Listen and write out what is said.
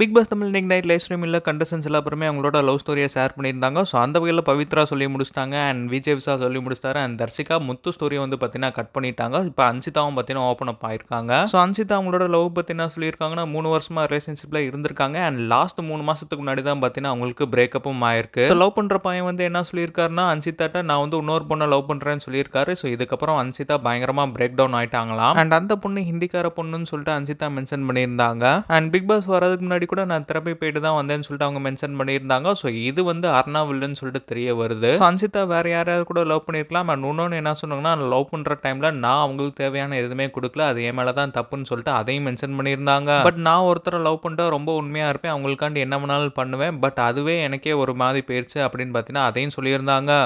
big Boss Tamil நெக் நைட் live ஸ்ட்ரீமில் கண்டஸ்டன்ஸ் எல்லாருமே அவங்களோட லவ் ஸ்டோரியை ஷேர் பண்ணியிருந்தாங்க ஸோ அந்த வகையில் பவித்ரா சொல்லி முடிச்சிட்டாங்க அண்ட் விஜய் விசா சொல்லி முடிச்சிட்டாரு அண்ட் தர்ஷிகா முத்து ஸ்டோரியை வந்து பார்த்தீங்கன்னா கட் பண்ணிட்டாங்க இப்போ அன்சிதாவும் பார்த்தீங்கன்னா ஓப்பன் அப் ஆயிருக்காங்க ஸோ அன்சிதா அவங்களோட லவ் பற்றி என்ன சொல்லியிருக்காங்கன்னா மூணு வருஷமாக ரிலேஷன்ஷிப்பில் இருந்திருக்காங்க அண்ட் லாஸ்ட் மூணு மாதத்துக்கு முன்னாடி தான் பார்த்தீங்கன்னா அவங்களுக்கு பிரேக்கப்பும் ஆயிருக்கு ஸோ லவ் பண்ணுற பையன் வந்து என்ன சொல்லியிருக்காருன்னா அன்சிதாட்ட நான் வந்து இன்னொரு பொண்ணை லவ் பண்ணுறேன்னு சொல்லியிருக்காரு ஸோ இதுக்கப்புறம் அன்சிதா பயங்கரமாக பிரேக் டவுன் ஆயிட்டாங்களாம் அண்ட் அந்த பொண்ணு ஹிந்திக்கார பொண்ணுன்னு சொல்லிட்டு அன்சிதா மென்ஷன் பண்ணியிருந்தாங்க அண்ட் பிக் பாஸ் வரதுக்கு முன்னாடி முன்னாடி கூட நான் திறப்பி போயிட்டு தான் வந்தேன்னு சொல்லிட்டு அவங்க மென்ஷன் பண்ணியிருந்தாங்க ஸோ இது வந்து அர்ணாவில்னு சொல்லிட்டு தெரிய வருது அன்சிதா வேறு யாராவது கூட லவ் பண்ணியிருக்கலாம் அண்ட் இன்னொன்று என்ன சொன்னாங்கன்னா லவ் பண்ணுற டைமில் நான் அவங்களுக்கு தேவையான எதுவுமே கொடுக்கல அது என் மேலே தான் தப்புன்னு சொல்லிட்டு அதையும் மென்ஷன் பண்ணியிருந்தாங்க பட் நான் ஒருத்தரை லவ் பண்ணிட்டு ரொம்ப உண்மையாக இருப்பேன் அவங்களுக்காண்டி என்ன வேணாலும் பண்ணுவேன் பட் அதுவே எனக்கே ஒரு மாதிரி போயிடுச்சு அப்படின்னு பார்த்தீங்கன்னா அதையும் சொல்லியிருந்தாங்க